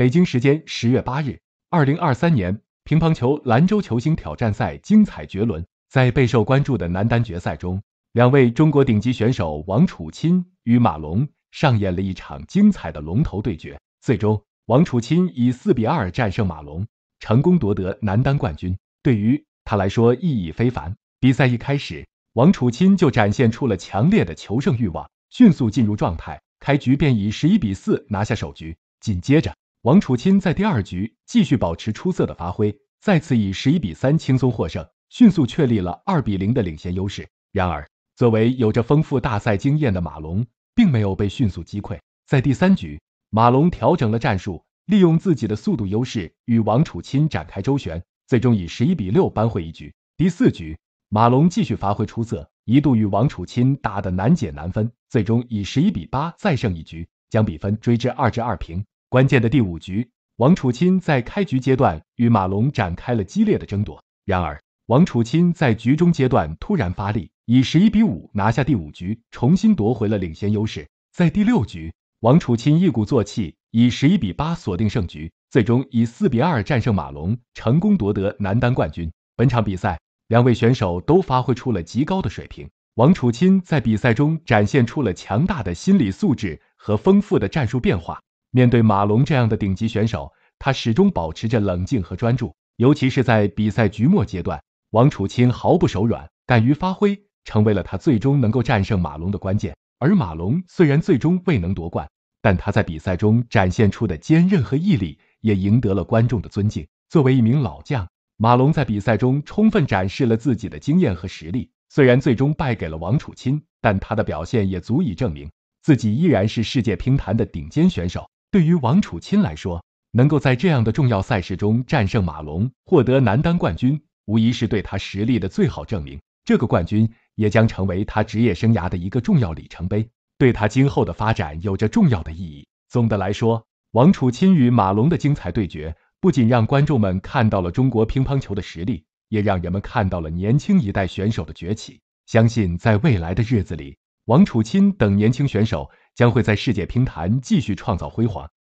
北京时间十月八日，二零二三年乒乓球兰州球星挑战赛精彩绝伦。在备受关注的男单决赛中，两位中国顶级选手王楚钦与马龙上演了一场精彩的龙头对决。最终，王楚钦以四比二战胜马龙，成功夺得男单冠军。对于他来说意义非凡。比赛一开始，王楚钦就展现出了强烈的求胜欲望，迅速进入状态，开局便以十一比四拿下首局。紧接着，王楚钦在第二局继续保持出色的发挥，再次以十一比三轻松获胜，迅速确立了二比零的领先优势。然而，作为有着丰富大赛经验的马龙，并没有被迅速击溃。在第三局，马龙调整了战术，利用自己的速度优势与王楚钦展开周旋，最终以十一比六扳回一局。第四局，马龙继续发挥出色，一度与王楚钦打得难解难分，最终以十一比八再胜一局，将比分追至二至二平。关键的第五局，王楚钦在开局阶段与马龙展开了激烈的争夺。然而，王楚钦在局中阶段突然发力，以十一比五拿下第五局，重新夺回了领先优势。在第六局，王楚钦一鼓作气，以十一比八锁定胜局，最终以四比二战胜马龙，成功夺得男单冠军。本场比赛，两位选手都发挥出了极高的水平。王楚钦在比赛中展现出了强大的心理素质和丰富的战术变化。面对马龙这样的顶级选手，他始终保持着冷静和专注，尤其是在比赛局末阶段，王楚钦毫不手软，敢于发挥成为了他最终能够战胜马龙的关键。而马龙虽然最终未能夺冠，但他在比赛中展现出的坚韧和毅力也赢得了观众的尊敬。作为一名老将，马龙在比赛中充分展示了自己的经验和实力。虽然最终败给了王楚钦，但他的表现也足以证明自己依然是世界乒坛的顶尖选手。对于王楚钦来说，能够在这样的重要赛事中战胜马龙，获得男单冠军，无疑是对他实力的最好证明。这个冠军也将成为他职业生涯的一个重要里程碑，对他今后的发展有着重要的意义。总的来说，王楚钦与马龙的精彩对决，不仅让观众们看到了中国乒乓球的实力，也让人们看到了年轻一代选手的崛起。相信在未来的日子里，王楚钦等年轻选手。将会在世界乒坛继续创造辉煌。